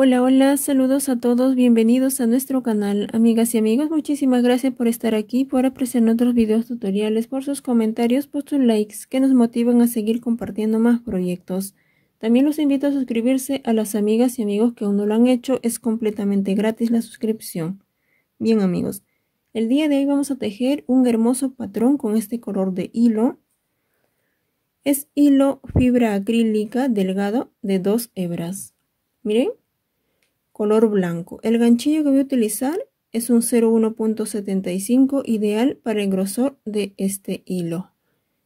Hola, hola, saludos a todos, bienvenidos a nuestro canal. Amigas y amigos, muchísimas gracias por estar aquí, por apreciar nuestros videos tutoriales, por sus comentarios, por sus likes que nos motivan a seguir compartiendo más proyectos. También los invito a suscribirse a las amigas y amigos que aún no lo han hecho, es completamente gratis la suscripción. Bien amigos, el día de hoy vamos a tejer un hermoso patrón con este color de hilo. Es hilo fibra acrílica delgado de dos hebras. Miren, color blanco. El ganchillo que voy a utilizar es un 01.75 ideal para el grosor de este hilo.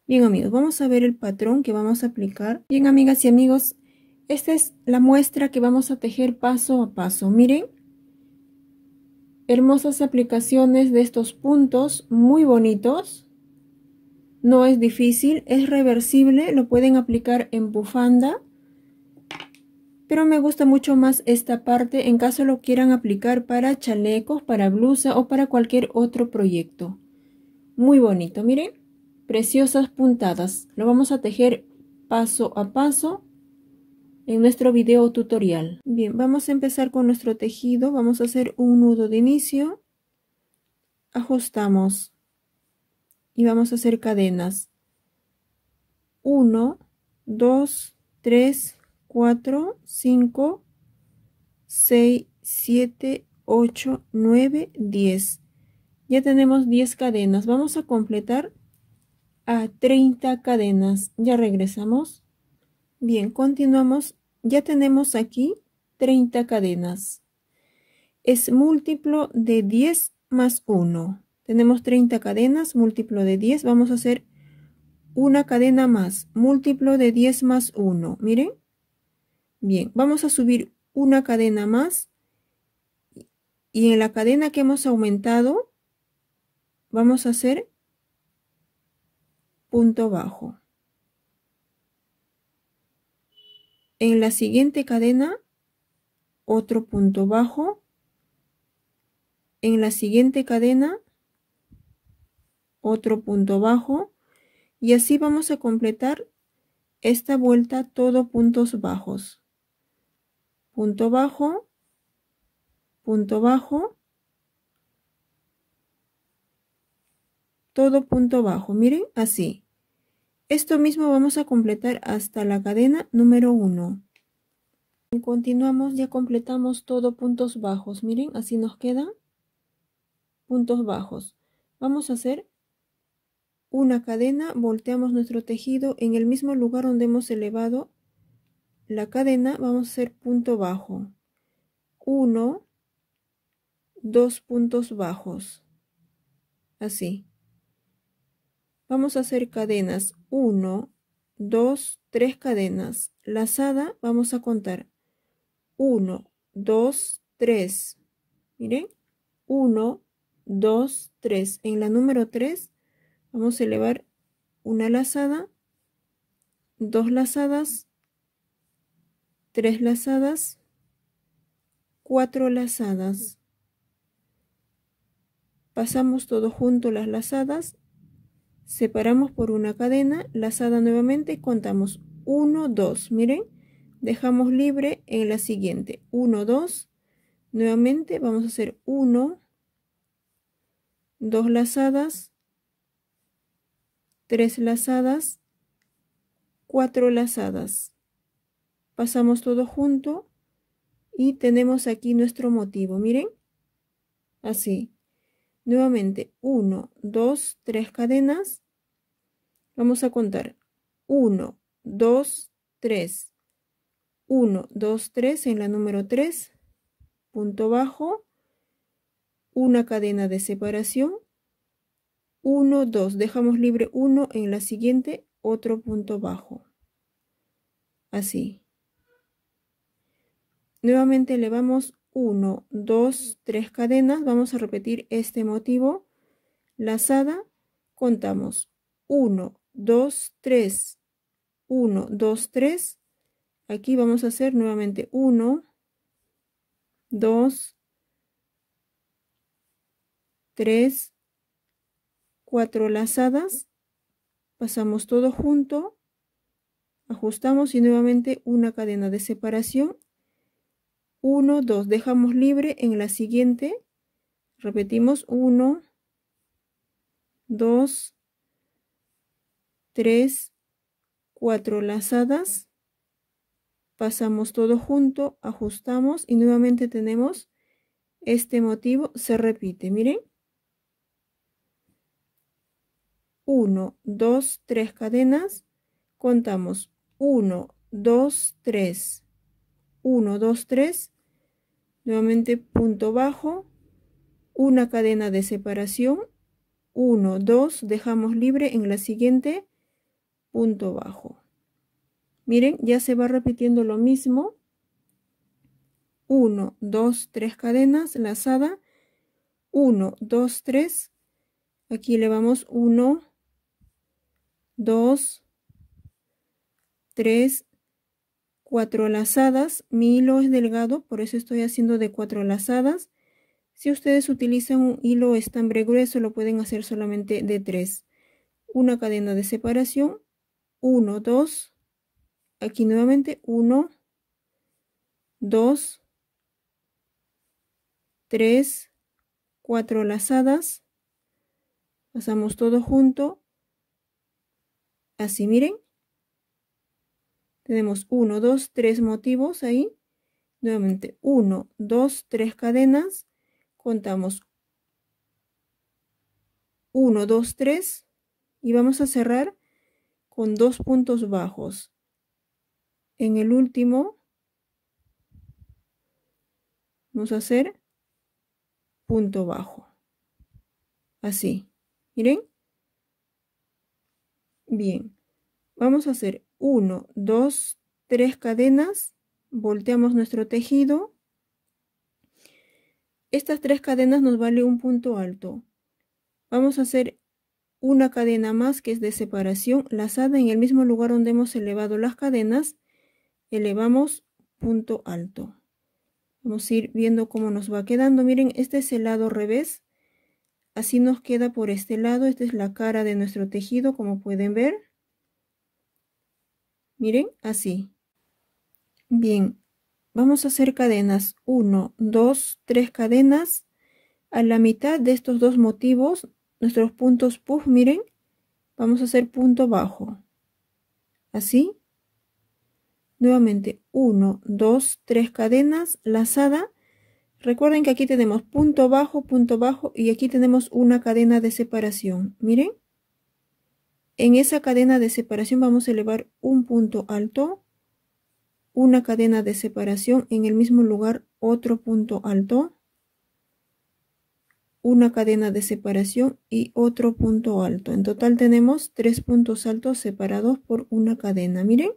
Bien amigos, vamos a ver el patrón que vamos a aplicar. Bien amigas y amigos, esta es la muestra que vamos a tejer paso a paso. Miren, hermosas aplicaciones de estos puntos, muy bonitos. No es difícil, es reversible, lo pueden aplicar en bufanda pero me gusta mucho más esta parte en caso lo quieran aplicar para chalecos, para blusa o para cualquier otro proyecto. Muy bonito, miren, preciosas puntadas. Lo vamos a tejer paso a paso en nuestro video tutorial. Bien, vamos a empezar con nuestro tejido, vamos a hacer un nudo de inicio, ajustamos y vamos a hacer cadenas. 1, 2, tres. 4, 5, 6, 7, 8, 9, 10. Ya tenemos 10 cadenas. Vamos a completar a 30 cadenas. Ya regresamos. Bien, continuamos. Ya tenemos aquí 30 cadenas. Es múltiplo de 10 más 1. Tenemos 30 cadenas, múltiplo de 10. Vamos a hacer una cadena más, múltiplo de 10 más 1. Miren, Bien, vamos a subir una cadena más y en la cadena que hemos aumentado vamos a hacer punto bajo. En la siguiente cadena otro punto bajo. En la siguiente cadena otro punto bajo y así vamos a completar esta vuelta todo puntos bajos punto bajo, punto bajo, todo punto bajo. Miren, así. Esto mismo vamos a completar hasta la cadena número 1. Continuamos, ya completamos todo puntos bajos. Miren, así nos quedan puntos bajos. Vamos a hacer una cadena, volteamos nuestro tejido en el mismo lugar donde hemos elevado la cadena vamos a hacer punto bajo. 1, dos puntos bajos. Así. Vamos a hacer cadenas 1, 2, 3 cadenas. Lazada vamos a contar 1, 2, 3. Miren, 1, 2, 3. En la número 3 vamos a elevar una lazada, dos lazadas, 3 lazadas, 4 lazadas. Pasamos todo junto las lazadas, separamos por una cadena, lazada nuevamente y contamos 1, 2. Miren, dejamos libre en la siguiente. 1, 2. Nuevamente vamos a hacer 1, 2 lazadas, 3 lazadas, 4 lazadas pasamos todo junto y tenemos aquí nuestro motivo, miren, así, nuevamente 1, 2, 3 cadenas, vamos a contar 1, 2, 3, 1, 2, 3 en la número 3, punto bajo, una cadena de separación, 1, 2, dejamos libre 1 en la siguiente, otro punto bajo, así. Nuevamente elevamos 1, 2, 3 cadenas. Vamos a repetir este motivo. Lazada, contamos 1, 2, 3, 1, 2, 3. Aquí vamos a hacer nuevamente 1, 2, 3, 4 lazadas. Pasamos todo junto, ajustamos y nuevamente una cadena de separación 1, 2. Dejamos libre en la siguiente. Repetimos 1, 2, 3, 4 lazadas. Pasamos todo junto, ajustamos y nuevamente tenemos este motivo. Se repite, miren. 1, 2, 3 cadenas. Contamos 1, 2, 3, 1, 2, 3, nuevamente punto bajo, una cadena de separación, 1, 2, dejamos libre en la siguiente, punto bajo. Miren, ya se va repitiendo lo mismo. 1, 2, 3 cadenas, lazada. 1, 2, 3. Aquí le vamos 1, 2, 3 cuatro lazadas. Mi hilo es delgado, por eso estoy haciendo de cuatro lazadas. Si ustedes utilizan un hilo estambre grueso, lo pueden hacer solamente de tres. Una cadena de separación, uno dos aquí nuevamente 1, 2, tres cuatro lazadas, pasamos todo junto, así miren, tenemos 1, 2, 3 motivos ahí. Nuevamente 1, 2, 3 cadenas. Contamos 1, 2, 3. Y vamos a cerrar con dos puntos bajos. En el último vamos a hacer punto bajo. Así. Miren. Bien. Vamos a hacer 1, 2, 3 cadenas, volteamos nuestro tejido. Estas tres cadenas nos vale un punto alto. Vamos a hacer una cadena más que es de separación, lazada en el mismo lugar donde hemos elevado las cadenas, elevamos punto alto. Vamos a ir viendo cómo nos va quedando. Miren, este es el lado revés. Así nos queda por este lado. Esta es la cara de nuestro tejido, como pueden ver. Miren, así. Bien, vamos a hacer cadenas. 1, 2, 3 cadenas. A la mitad de estos dos motivos, nuestros puntos Puf, miren, vamos a hacer punto bajo. Así. Nuevamente, 1, 2, 3 cadenas, lazada. Recuerden que aquí tenemos punto bajo, punto bajo y aquí tenemos una cadena de separación. Miren. En esa cadena de separación vamos a elevar un punto alto, una cadena de separación, en el mismo lugar otro punto alto, una cadena de separación y otro punto alto. En total tenemos tres puntos altos separados por una cadena. Miren,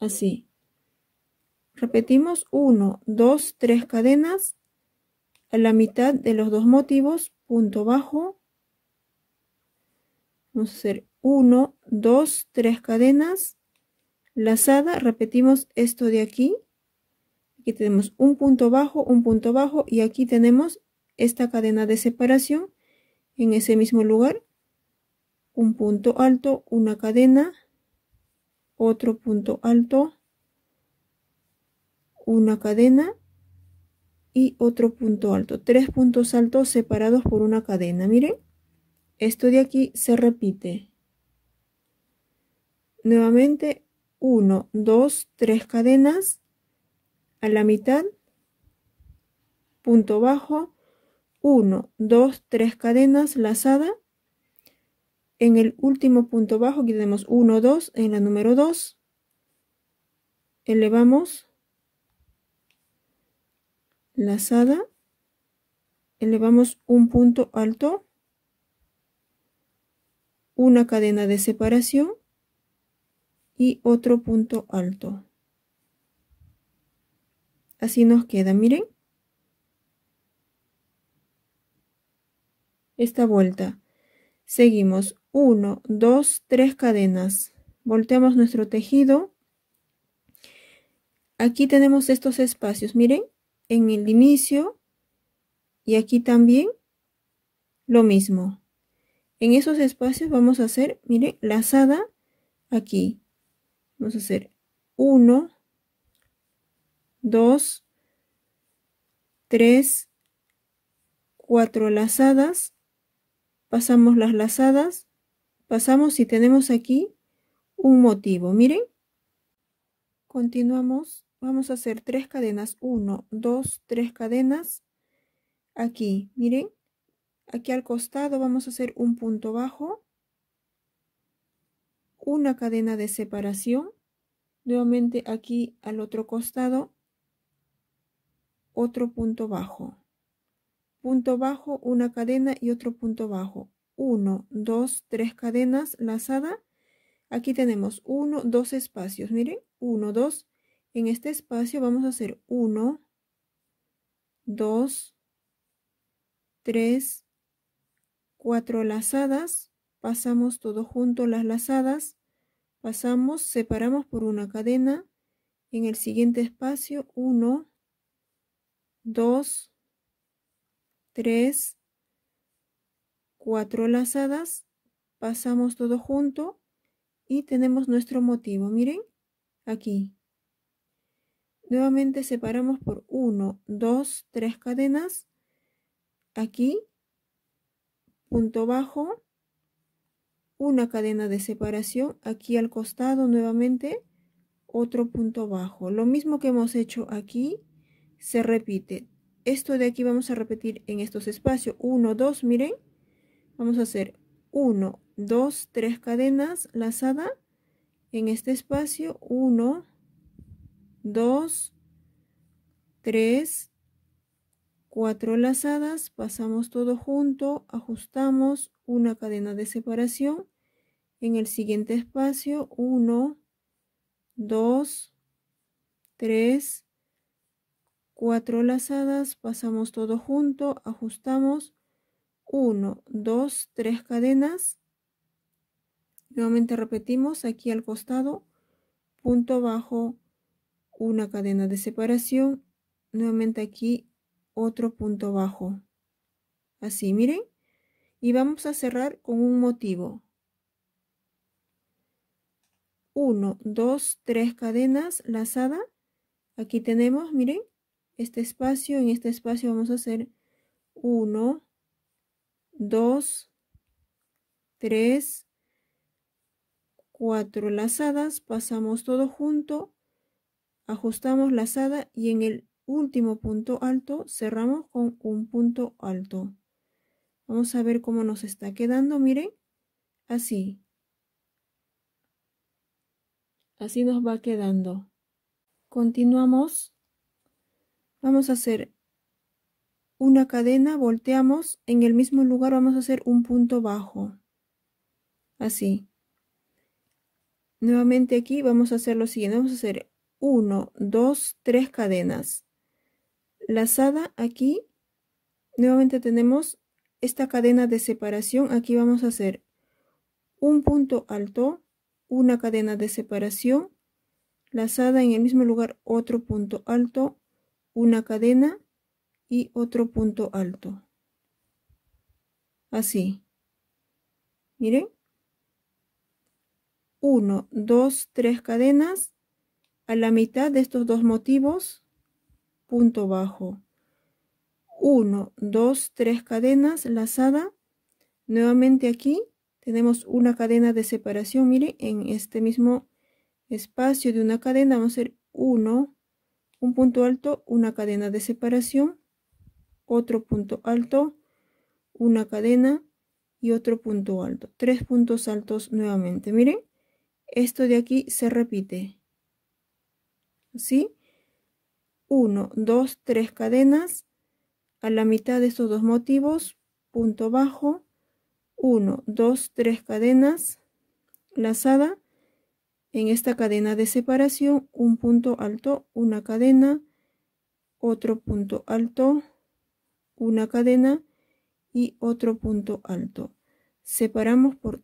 así. Repetimos uno, dos, tres cadenas. A la mitad de los dos motivos, punto bajo, Vamos a hacer 1, 2, 3 cadenas, lazada, repetimos esto de aquí. Aquí tenemos un punto bajo, un punto bajo y aquí tenemos esta cadena de separación en ese mismo lugar. Un punto alto, una cadena, otro punto alto, una cadena y otro punto alto. Tres puntos altos separados por una cadena, miren. Esto de aquí se repite. Nuevamente, 1, 2, 3 cadenas a la mitad, punto bajo, 1, 2, 3 cadenas lazada. En el último punto bajo, aquí tenemos 1, 2, en la número 2, elevamos, lazada, elevamos un punto alto, una cadena de separación y otro punto alto. Así nos queda, miren. Esta vuelta. Seguimos uno dos tres cadenas. Volteamos nuestro tejido. Aquí tenemos estos espacios, miren, en el inicio y aquí también lo mismo. En esos espacios vamos a hacer, miren, lazada aquí. Vamos a hacer 1, 2, 3, 4 lazadas. Pasamos las lazadas. Pasamos y tenemos aquí un motivo. Miren. Continuamos. Vamos a hacer tres cadenas. 1, 2, 3 cadenas. Aquí, miren aquí al costado vamos a hacer un punto bajo una cadena de separación nuevamente aquí al otro costado otro punto bajo punto bajo una cadena y otro punto bajo 1 2 3 cadenas lazada aquí tenemos 1 2 espacios miren 1 2 en este espacio vamos a hacer 1 2 3 cuatro lazadas, pasamos todo junto las lazadas, pasamos, separamos por una cadena, en el siguiente espacio 1, 2, 3, cuatro lazadas, pasamos todo junto y tenemos nuestro motivo, miren, aquí. Nuevamente separamos por 1, 2, 3 cadenas, aquí punto bajo, una cadena de separación, aquí al costado nuevamente otro punto bajo. Lo mismo que hemos hecho aquí se repite. Esto de aquí vamos a repetir en estos espacios. 1, 2, miren. Vamos a hacer 1, 2, 3 cadenas lazada en este espacio. 1, 2, 3, cuatro lazadas, pasamos todo junto, ajustamos una cadena de separación. En el siguiente espacio, 1, 2, 3, 4 lazadas, pasamos todo junto, ajustamos 1, 2, 3 cadenas. Nuevamente repetimos aquí al costado, punto bajo, una cadena de separación. Nuevamente aquí otro punto bajo. Así, miren. Y vamos a cerrar con un motivo. 1, 2, 3 cadenas lazada. Aquí tenemos, miren, este espacio. En este espacio vamos a hacer 1, 2, 3, 4 lazadas. Pasamos todo junto, ajustamos lazada y en el último punto alto cerramos con un punto alto vamos a ver cómo nos está quedando miren así así nos va quedando continuamos vamos a hacer una cadena volteamos en el mismo lugar vamos a hacer un punto bajo así nuevamente aquí vamos a hacer lo siguiente vamos a hacer 1 2 tres cadenas lazada aquí nuevamente tenemos esta cadena de separación aquí vamos a hacer un punto alto una cadena de separación lazada en el mismo lugar otro punto alto una cadena y otro punto alto así miren uno dos tres cadenas a la mitad de estos dos motivos punto bajo. 1, 2, 3 cadenas lazada. Nuevamente aquí tenemos una cadena de separación. Mire, en este mismo espacio de una cadena vamos a hacer uno un punto alto, una cadena de separación, otro punto alto, una cadena y otro punto alto. Tres puntos altos nuevamente. Miren, esto de aquí se repite. así 1, 2, 3 cadenas, a la mitad de estos dos motivos, punto bajo, 1, 2, 3 cadenas, lazada, en esta cadena de separación, un punto alto, una cadena, otro punto alto, una cadena y otro punto alto. Separamos por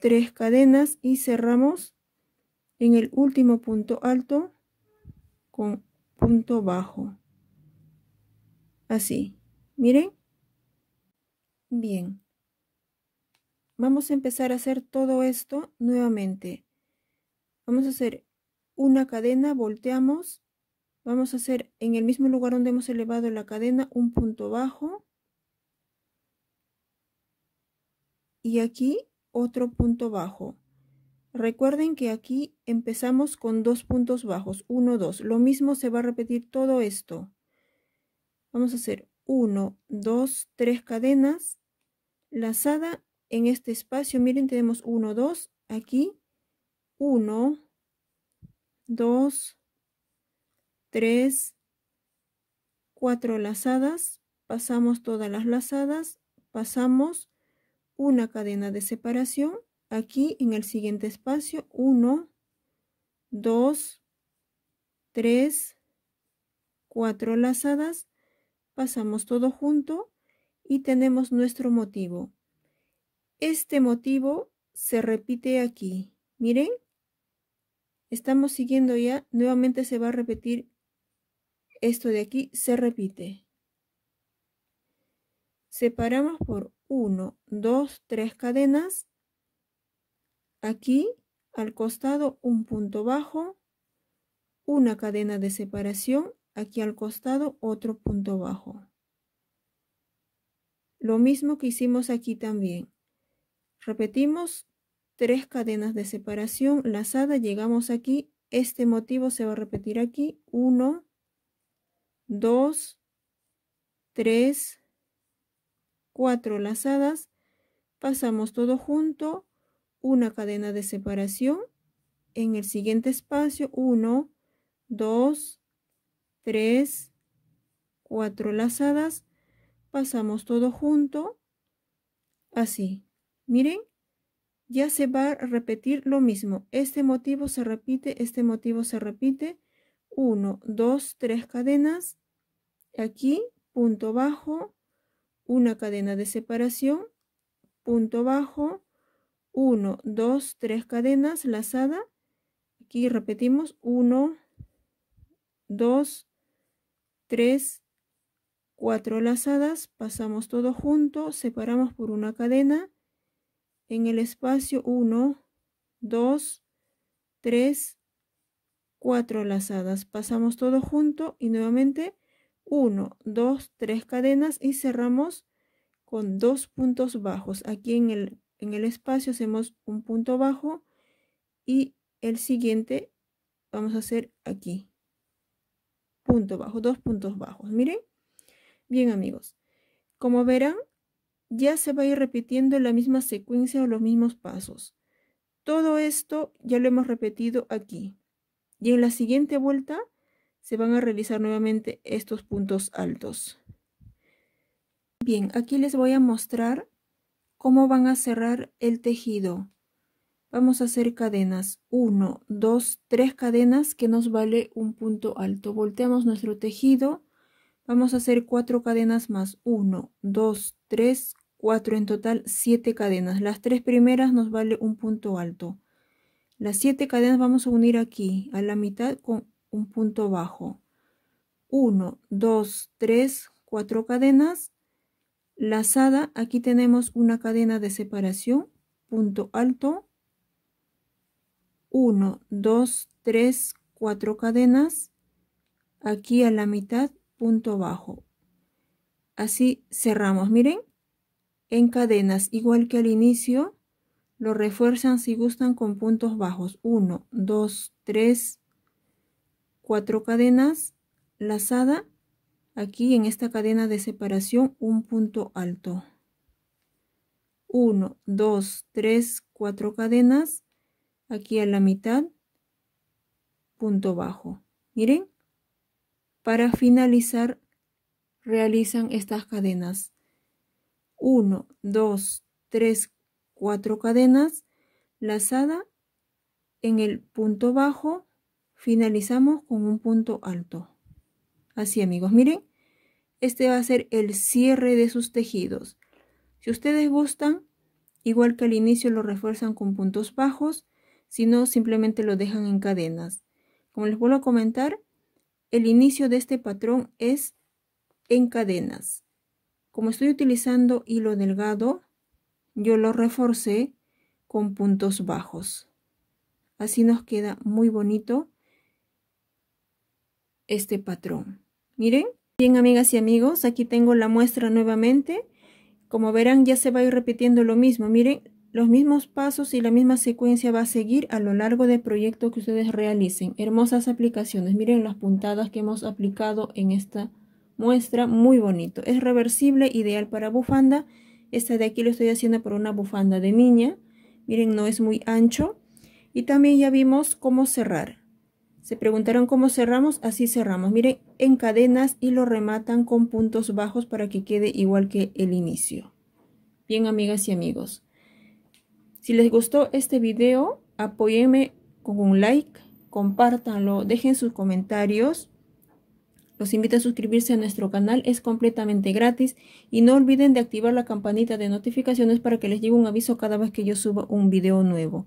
tres cadenas y cerramos en el último punto alto con punto bajo. Así. Miren. Bien. Vamos a empezar a hacer todo esto nuevamente. Vamos a hacer una cadena, volteamos. Vamos a hacer en el mismo lugar donde hemos elevado la cadena un punto bajo. Y aquí otro punto bajo. Recuerden que aquí empezamos con dos puntos bajos, 1, 2. Lo mismo se va a repetir todo esto. Vamos a hacer 1, 2, 3 cadenas, lazada en este espacio. Miren, tenemos 1, 2, aquí 1, 2, 3, 4 lazadas, pasamos todas las lazadas, pasamos una cadena de separación aquí en el siguiente espacio 1, 2, 3, 4 lazadas, pasamos todo junto y tenemos nuestro motivo. Este motivo se repite aquí, miren, estamos siguiendo ya, nuevamente se va a repetir esto de aquí, se repite. Separamos por 1, 2, 3 cadenas Aquí, al costado, un punto bajo, una cadena de separación, aquí al costado otro punto bajo. Lo mismo que hicimos aquí también. Repetimos tres cadenas de separación lazada, llegamos aquí, este motivo se va a repetir aquí, 1, 2, tres cuatro lazadas, pasamos todo junto, una cadena de separación. En el siguiente espacio, 1, 2, 3, 4 lazadas. Pasamos todo junto. Así. Miren, ya se va a repetir lo mismo. Este motivo se repite, este motivo se repite. 1, 2, 3 cadenas. Aquí, punto bajo, una cadena de separación, punto bajo, 1, 2, 3 cadenas lazada. Aquí repetimos 1, 2, 3, 4 lazadas. Pasamos todo junto, separamos por una cadena. En el espacio 1, 2, 3, 4 lazadas. Pasamos todo junto y nuevamente 1, 2, 3 cadenas y cerramos con dos puntos bajos. Aquí en el en el espacio hacemos un punto bajo y el siguiente vamos a hacer aquí. Punto bajo, dos puntos bajos, miren. Bien amigos, como verán, ya se va a ir repitiendo la misma secuencia o los mismos pasos. Todo esto ya lo hemos repetido aquí. Y en la siguiente vuelta se van a realizar nuevamente estos puntos altos. Bien, aquí les voy a mostrar cómo van a cerrar el tejido. Vamos a hacer cadenas. 1, 2, 3 cadenas que nos vale un punto alto. Volteamos nuestro tejido. Vamos a hacer cuatro cadenas más. 1, 2, 3, 4. En total 7 cadenas. Las tres primeras nos vale un punto alto. Las 7 cadenas vamos a unir aquí, a la mitad con un punto bajo. 1, 2, 3, 4 cadenas lazada, aquí tenemos una cadena de separación, punto alto, 1, 2, 3, 4 cadenas, aquí a la mitad, punto bajo. Así cerramos, miren, en cadenas, igual que al inicio, lo refuerzan si gustan con puntos bajos, 1, 2, 3, 4 cadenas, lazada, aquí en esta cadena de separación un punto alto 1 2 3 4 cadenas aquí a la mitad punto bajo miren para finalizar realizan estas cadenas 1 2 3 4 cadenas lazada en el punto bajo finalizamos con un punto alto así amigos miren este va a ser el cierre de sus tejidos. Si ustedes gustan, igual que al inicio lo refuerzan con puntos bajos, si no simplemente lo dejan en cadenas. Como les vuelvo a comentar, el inicio de este patrón es en cadenas. Como estoy utilizando hilo delgado, yo lo reforcé con puntos bajos. Así nos queda muy bonito este patrón. Miren, Bien, amigas y amigos, aquí tengo la muestra nuevamente. Como verán, ya se va a ir repitiendo lo mismo. Miren, los mismos pasos y la misma secuencia va a seguir a lo largo del proyecto que ustedes realicen. Hermosas aplicaciones. Miren las puntadas que hemos aplicado en esta muestra. Muy bonito. Es reversible, ideal para bufanda. Esta de aquí lo estoy haciendo por una bufanda de niña. Miren, no es muy ancho. Y también ya vimos cómo cerrar. Se preguntaron cómo cerramos, así cerramos. Miren, en cadenas y lo rematan con puntos bajos para que quede igual que el inicio. Bien, amigas y amigos. Si les gustó este video, apóyeme con un like, compártanlo, dejen sus comentarios. Los invito a suscribirse a nuestro canal, es completamente gratis y no olviden de activar la campanita de notificaciones para que les llegue un aviso cada vez que yo suba un video nuevo.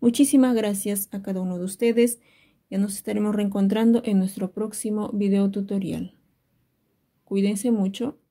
Muchísimas gracias a cada uno de ustedes. Ya nos estaremos reencontrando en nuestro próximo video tutorial. Cuídense mucho